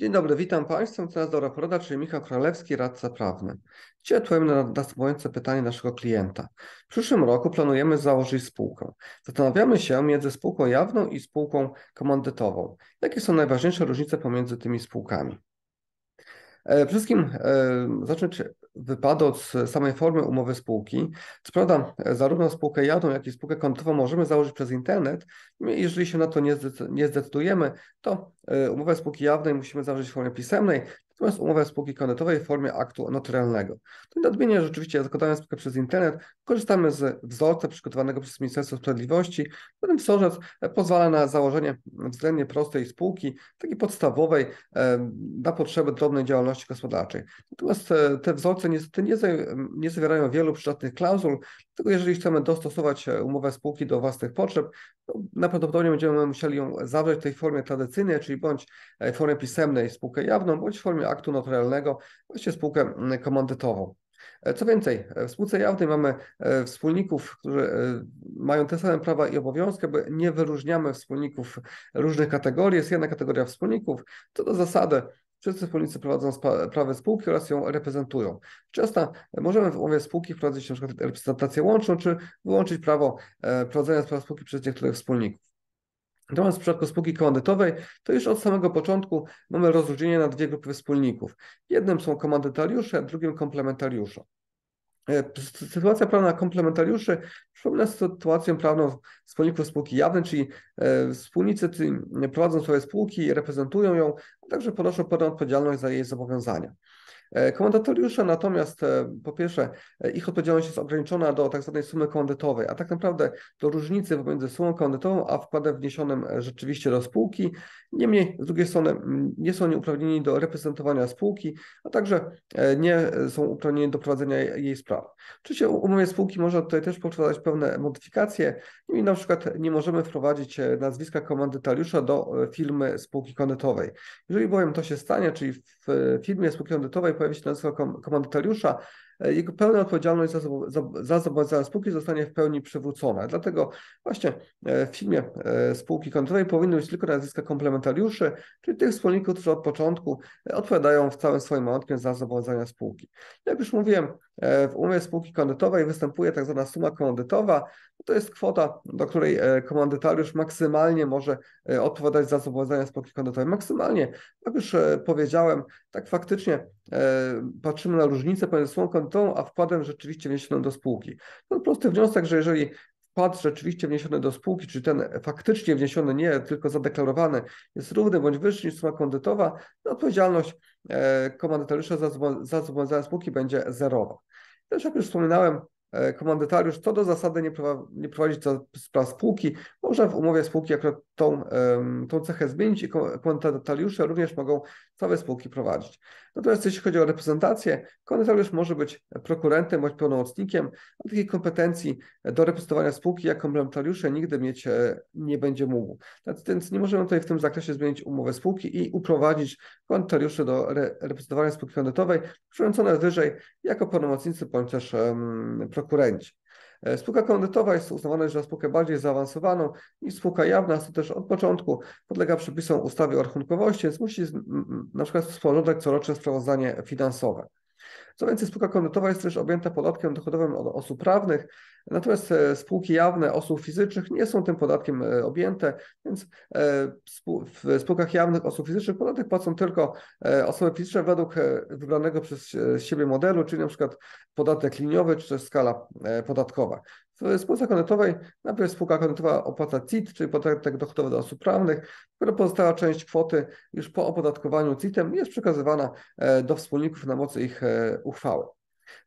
Dzień dobry, witam Państwa. Teraz Dora Roda, czyli Michał Kralewski, radca prawny. Dzisiaj na następujące pytanie naszego klienta. W przyszłym roku planujemy założyć spółkę. Zastanawiamy się między spółką jawną i spółką komandytową. Jakie są najważniejsze różnice pomiędzy tymi spółkami? E, przede wszystkim e, zacznę wypada od samej formy umowy spółki. Co prawda, zarówno spółkę jawną, jak i spółkę kontową możemy założyć przez internet. Jeżeli się na to nie zdecydujemy, to e, umowę spółki jawnej musimy założyć w formie pisemnej natomiast umowę spółki kredytowej w formie aktu notarialnego. To nadmienię, że rzeczywiście zakładając spółkę przez internet, korzystamy z wzorca przygotowanego przez Ministerstwo Sprawiedliwości. Ten wzorzec pozwala na założenie względnie prostej spółki, takiej podstawowej, e, na potrzeby drobnej działalności gospodarczej. Natomiast e, te wzorce niestety nie, zawierają wielu przydatnych klauzul, dlatego jeżeli chcemy dostosować e, umowę spółki do własnych potrzeb, to najprawdopodobniej będziemy musieli ją zawrzeć w tej formie tradycyjnej, czyli bądź w formie pisemnej spółkę jawną, bądź w formie aktu notarialnego, właśnie spółkę mm, komandytową. E, co więcej, e, w spółce jawnej mamy e, wspólników, którzy mają te same prawa i obowiązki, aby nie wyróżniamy wspólników różnych kategorii. Jest jedna kategoria wspólników. Co do zasady, Wszyscy wspólnicy prowadzą prawy spółki oraz ją reprezentują. Często możemy w umowie spółki wprowadzić np. reprezentację łączną, czy wyłączyć prawo prowadzenia spraw spółki przez niektórych wspólników. Natomiast w przypadku spółki komandytowej to już od samego początku mamy rozróżnienie na dwie grupy wspólników. Jednym są komandytariusze, drugim komplementariusze. E, sytuacja prawna komplementariuszy przypomina sytuację prawną wspólników spółki jawnej, czyli e, wspólnicy prowadzą swoje spółki, reprezentują ją, a także ponoszą pełną odpowiedzialność za jej zobowiązania. E, komandatoriusze natomiast, e, po pierwsze, e, ich odpowiedzialność jest ograniczona do tak zwanej sumy komandytowej, a tak naprawdę do różnicy pomiędzy sumą komandytową a wkładem wniesionym rzeczywiście do spółki. Niemniej, z drugiej strony, nie są oni uprawnieni do reprezentowania spółki, a także nie są uprawnieni do prowadzenia jej spraw. Oczywiście umowie spółki można tutaj też powodować pewne modyfikacje i na przykład nie możemy wprowadzić nazwiska komandytariusza do firmy spółki komandytowej. Jeżeli bowiem to się stanie, czyli w e, firmie spółki audytowej pojawi się nazwisko komandytariusza, E, jego pełna odpowiedzialność za, za zobowiązania spółki zostanie w pełni przywrócona. Dlatego właśnie e, w filmie e, spółki kontorowej powinny być tylko nazwiska komplementariuszy, czyli tych wspólników, którzy od początku odpowiadają w całym swoim majątkiem za zobowiązania spółki. Jak już mówiłem, w umowie spółki kondytowej występuje tak zwana suma komandytowa. To jest kwota, do której komandytariusz maksymalnie może odpowiadać za zobowiązania spółki kondytowej. Maksymalnie, jak już powiedziałem, tak faktycznie patrzymy na różnicę pomiędzy sumą rentą, a wpadem rzeczywiście wniesionym do spółki. No prosty wniosek, że jeżeli wpad rzeczywiście wniesiony do spółki, czy ten faktycznie wniesiony, nie tylko zadeklarowany, jest równy bądź wyższy niż suma kondytowa, no odpowiedzialność e, komandytariusza za zobowiązania spółki będzie zerowa. Też jak już wspominałem, e, komandytariusz co do zasady nie prowadzi spraw spółki, można w umowie spółki akurat tą, tą cechę zmienić i kontratariusze również mogą całe spółki prowadzić. Natomiast jeśli chodzi o reprezentację, kontratariusz może być prokurentem bądź pełnomocnikiem, a takiej kompetencji do reprezentowania spółki jak komplementariusze nigdy mieć e, nie będzie mógł. Więc nie możemy tutaj w tym zakresie zmienić umowy spółki i uprowadzić kontratariuszy do re reprezentowania spółki kredytowej, przerzucone wyżej jako pełnomocnicy bądź też um, prokurenci. E, spółka komandytowa jest uznawana za spółkę bardziej zaawansowaną niż spółka jawna, co też od początku podlega przepisom ustawy o rachunkowości, więc musi na przykład sporządzać coroczne sprawozdanie finansowe. Co więcej, spółka komandytowa jest też objęta podatkiem dochodowym od osób prawnych, Natomiast e, spółki jawne osób fizycznych nie są tym podatkiem e, objęte, więc e, w spółkach jawnych osób fizycznych podatek płacą tylko osoby fizyczne według wybranego przez siebie modelu, czyli np. podatek liniowy czy też skala podatkowa. W spółce konetowej najpierw spółka konetowa opłaca CIT, czyli podatek dochodowy dla osób prawnych, która pozostała część kwoty już po opodatkowaniu CIT-em jest przekazywana do wspólników na mocy ich uchwały.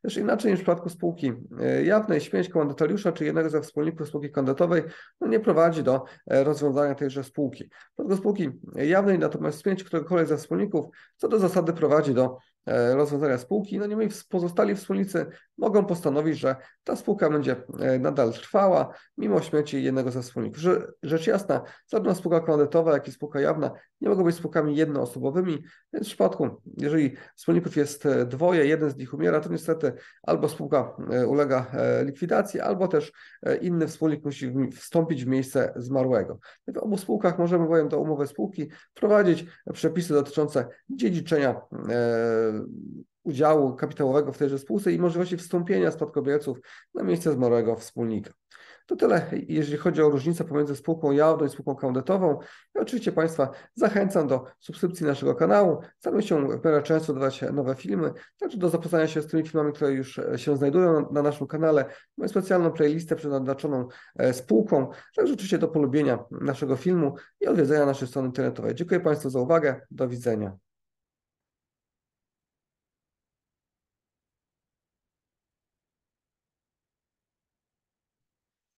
Też inaczej niż w przypadku spółki e, jawnej, śmierć komandytariusza czy jednego ze wspólników spółki komandytowej no nie prowadzi do e, rozwiązania tejże spółki. W przypadku spółki e, jawnej natomiast śmierć któregokolwiek ze wspólników co do zasady prowadzi do E, rozwiązania spółki, no niemniej pozostali wspólnicy mogą postanowić, że ta spółka będzie e, nadal trwała mimo śmierci jednego ze wspólników. Rzecz jasna, zarówno spółka komandytowa, jak i spółka jawna nie mogą być spółkami jednoosobowymi, więc w przypadku, jeżeli wspólników jest e, dwoje, jeden z nich umiera, to niestety albo spółka ulega likwidacji, albo też inny wspólnik musi wstąpić w miejsce zmarłego. W obu spółkach możemy bowiem do umowy spółki wprowadzić przepisy dotyczące dziedziczenia udziału kapitałowego w tejże spółce i możliwości wstąpienia spadkobierców na miejsce zmarłego wspólnika. To tyle, jeżeli chodzi o różnicę pomiędzy spółką jawną i spółką kandydatową. I oczywiście Państwa zachęcam do subskrypcji naszego kanału. Staram się często dawać nowe filmy, także do zapoznania się z tymi filmami, które już się znajdują na naszym kanale. Mamy specjalną playlistę przeznaczoną e, spółką, także oczywiście do polubienia naszego filmu i odwiedzenia naszej strony internetowej. Dziękuję Państwu za uwagę. Do widzenia.